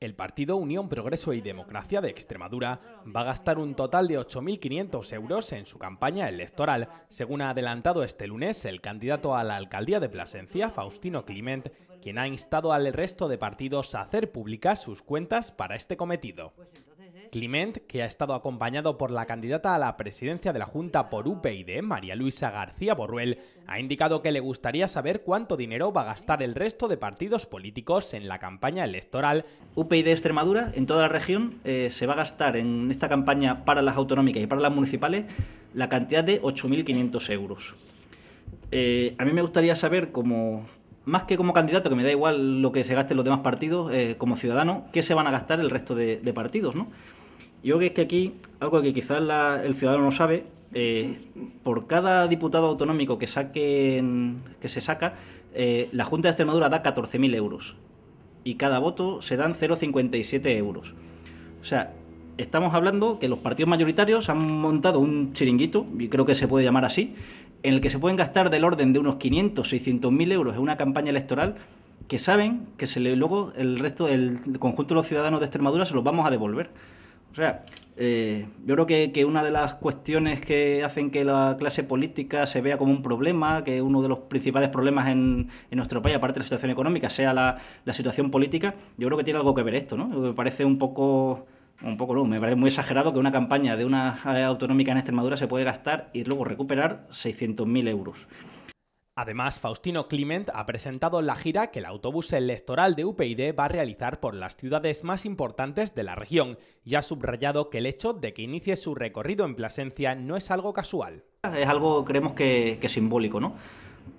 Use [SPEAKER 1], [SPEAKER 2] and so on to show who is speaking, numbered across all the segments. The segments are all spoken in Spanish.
[SPEAKER 1] El partido Unión Progreso y Democracia de Extremadura va a gastar un total de 8.500 euros en su campaña electoral, según ha adelantado este lunes el candidato a la alcaldía de Plasencia, Faustino Climent, quien ha instado al resto de partidos a hacer públicas sus cuentas para este cometido. Clement, que ha estado acompañado por la candidata a la presidencia de la Junta por UPyD, María Luisa García Borruel, ha indicado que le gustaría saber cuánto dinero va a gastar el resto de partidos políticos en la campaña electoral.
[SPEAKER 2] UPyD Extremadura, en toda la región, eh, se va a gastar en esta campaña para las autonómicas y para las municipales la cantidad de 8.500 euros. Eh, a mí me gustaría saber, como, más que como candidato, que me da igual lo que se en los demás partidos, eh, como ciudadano, qué se van a gastar el resto de, de partidos, ¿no? Yo creo que es que aquí, algo que quizás el ciudadano no sabe, eh, por cada diputado autonómico que, saquen, que se saca, eh, la Junta de Extremadura da 14.000 euros y cada voto se dan 0,57 euros. O sea, estamos hablando que los partidos mayoritarios han montado un chiringuito, y creo que se puede llamar así, en el que se pueden gastar del orden de unos 500, 600.000 mil euros en una campaña electoral que saben que se le, luego el resto, el conjunto de los ciudadanos de Extremadura se los vamos a devolver. O sea, eh, yo creo que, una de las cuestiones que hacen que la clase política se vea como un problema, que uno de los principales problemas en, en nuestro país, aparte de la situación económica, sea la, situación política, yo creo que tiene algo que ver esto, ¿no? Me parece un poco... Un poco no, me parece muy exagerado que una campaña de una eh, autonómica en Extremadura se puede gastar y luego recuperar 600.000 euros.
[SPEAKER 1] Además, Faustino Clement ha presentado la gira que el autobús electoral de UPyD va a realizar por las ciudades más importantes de la región y ha subrayado que el hecho de que inicie su recorrido en Plasencia no es algo casual.
[SPEAKER 2] Es algo, creemos que, simbólico, ¿no?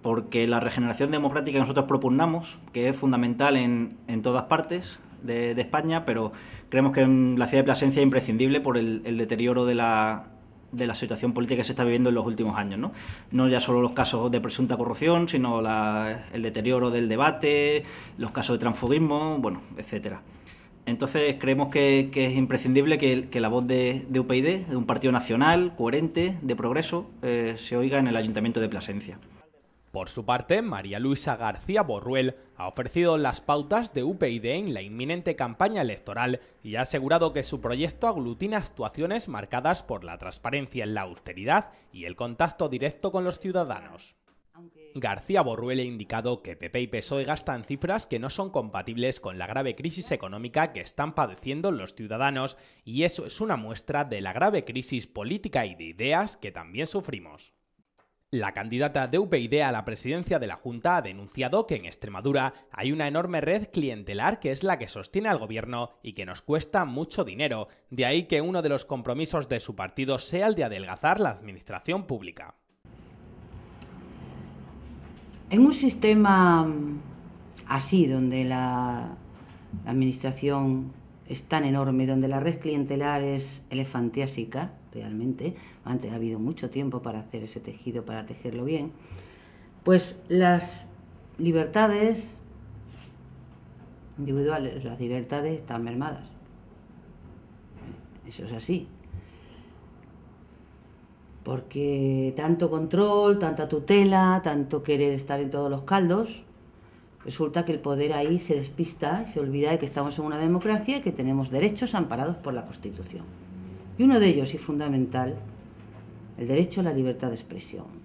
[SPEAKER 2] Porque la regeneración democrática que nosotros propugnamos, que es fundamental en, todas partes de, España, pero creemos que en la ciudad de Plasencia es imprescindible por el deterioro de la, de la situación política que se está viviendo en los últimos años. No, no ya solo los casos de presunta corrupción, sino el deterioro del debate, los casos de transfugismo, bueno, etcétera. Entonces creemos que, es imprescindible que, la voz de, UPyD, de un partido nacional, coherente, de progreso, eh, se oiga en el Ayuntamiento de Plasencia. Por
[SPEAKER 1] su parte, María Luisa García Borruel ha ofrecido las pautas de UPyD en la inminente campaña electoral y ha asegurado que su proyecto aglutina actuaciones marcadas por la transparencia la austeridad y el contacto directo con los ciudadanos. García Borruel ha indicado que PP y PSOE gastan cifras que no son compatibles con la grave crisis económica que están padeciendo los ciudadanos y eso es una muestra de la grave crisis política y de ideas que también sufrimos. La candidata de UPyD a la presidencia de la Junta ha denunciado que en Extremadura hay una enorme red clientelar que es la que sostiene al gobierno y que nos cuesta mucho dinero, de ahí que uno de los compromisos de su partido sea el de adelgazar la administración pública.
[SPEAKER 3] En un sistema así, donde la administración es tan enorme, donde la red clientelar es elefantiásica, realmente, antes ha habido mucho tiempo para hacer ese tejido, para tejerlo bien, pues las libertades individuales, las libertades están mermadas. Eso es así. Porque tanto control, tanta tutela, tanto querer estar en todos los caldos, Resulta que el poder ahí se despista y se olvida de que estamos en una democracia y que tenemos derechos amparados por la Constitución. Y uno de ellos, y fundamental, el derecho a la libertad de expresión.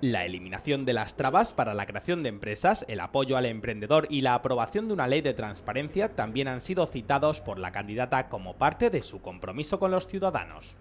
[SPEAKER 1] La eliminación de las trabas para la creación de empresas, el apoyo al emprendedor y la aprobación de una ley de transparencia también han sido citados por la candidata como parte de su compromiso con los ciudadanos.